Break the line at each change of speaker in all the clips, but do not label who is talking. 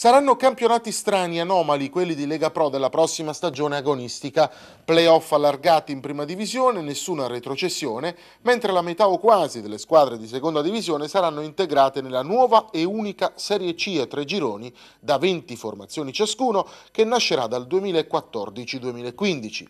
Saranno campionati strani, anomali, quelli di Lega Pro della prossima stagione agonistica. Playoff allargati in prima divisione, nessuna retrocessione, mentre la metà o quasi delle squadre di seconda divisione saranno integrate nella nuova e unica Serie C a tre gironi da 20 formazioni ciascuno che nascerà dal 2014-2015.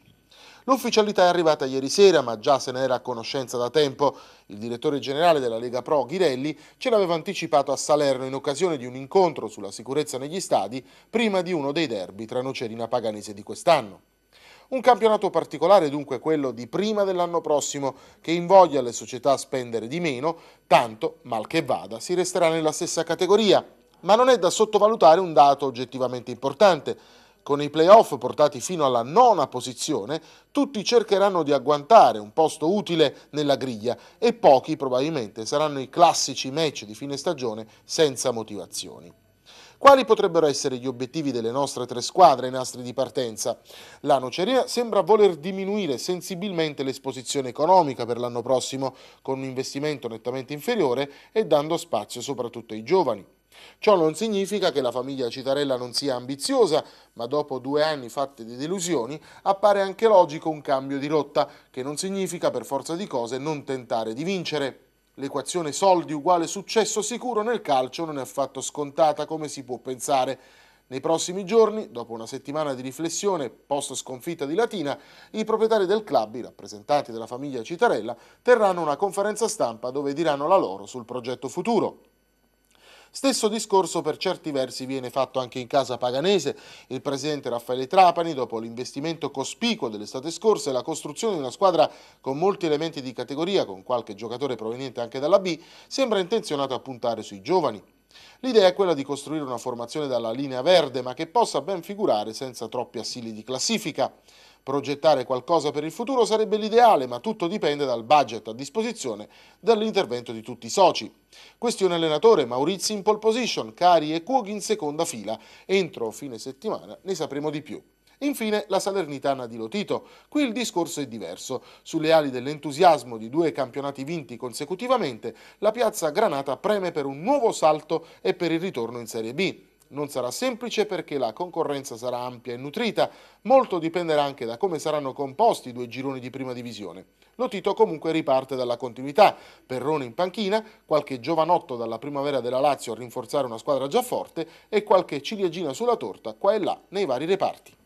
L'ufficialità è arrivata ieri sera, ma già se ne era a conoscenza da tempo. Il direttore generale della Lega Pro, Ghirelli, ce l'aveva anticipato a Salerno in occasione di un incontro sulla sicurezza negli stadi prima di uno dei derby tra Nocerina Paganese di quest'anno. Un campionato particolare dunque quello di prima dell'anno prossimo che invoglia le società a spendere di meno, tanto, mal che vada, si resterà nella stessa categoria. Ma non è da sottovalutare un dato oggettivamente importante. Con i playoff portati fino alla nona posizione, tutti cercheranno di agguantare un posto utile nella griglia e pochi probabilmente saranno i classici match di fine stagione senza motivazioni. Quali potrebbero essere gli obiettivi delle nostre tre squadre ai nastri di partenza? La Noceria sembra voler diminuire sensibilmente l'esposizione economica per l'anno prossimo, con un investimento nettamente inferiore e dando spazio soprattutto ai giovani. Ciò non significa che la famiglia Citarella non sia ambiziosa, ma dopo due anni fatti di delusioni appare anche logico un cambio di rotta, che non significa per forza di cose non tentare di vincere. L'equazione soldi uguale successo sicuro nel calcio non è affatto scontata come si può pensare. Nei prossimi giorni, dopo una settimana di riflessione post sconfitta di Latina, i proprietari del club, i rappresentanti della famiglia Citarella, terranno una conferenza stampa dove diranno la loro sul progetto futuro. Stesso discorso per certi versi viene fatto anche in casa paganese. Il presidente Raffaele Trapani, dopo l'investimento cospicuo dell'estate scorsa e la costruzione di una squadra con molti elementi di categoria, con qualche giocatore proveniente anche dalla B, sembra intenzionato a puntare sui giovani. L'idea è quella di costruire una formazione dalla linea verde, ma che possa ben figurare senza troppi assili di classifica. Progettare qualcosa per il futuro sarebbe l'ideale, ma tutto dipende dal budget a disposizione, dall'intervento di tutti i soci. Questione allenatore, Maurizi in pole position, Cari e Cuoghi in seconda fila. Entro fine settimana ne sapremo di più. Infine la Salernitana di Lotito. Qui il discorso è diverso. Sulle ali dell'entusiasmo di due campionati vinti consecutivamente, la piazza Granata preme per un nuovo salto e per il ritorno in Serie B. Non sarà semplice perché la concorrenza sarà ampia e nutrita, molto dipenderà anche da come saranno composti i due gironi di prima divisione. Lo comunque riparte dalla continuità, Perrone in panchina, qualche giovanotto dalla primavera della Lazio a rinforzare una squadra già forte e qualche ciliegina sulla torta qua e là nei vari reparti.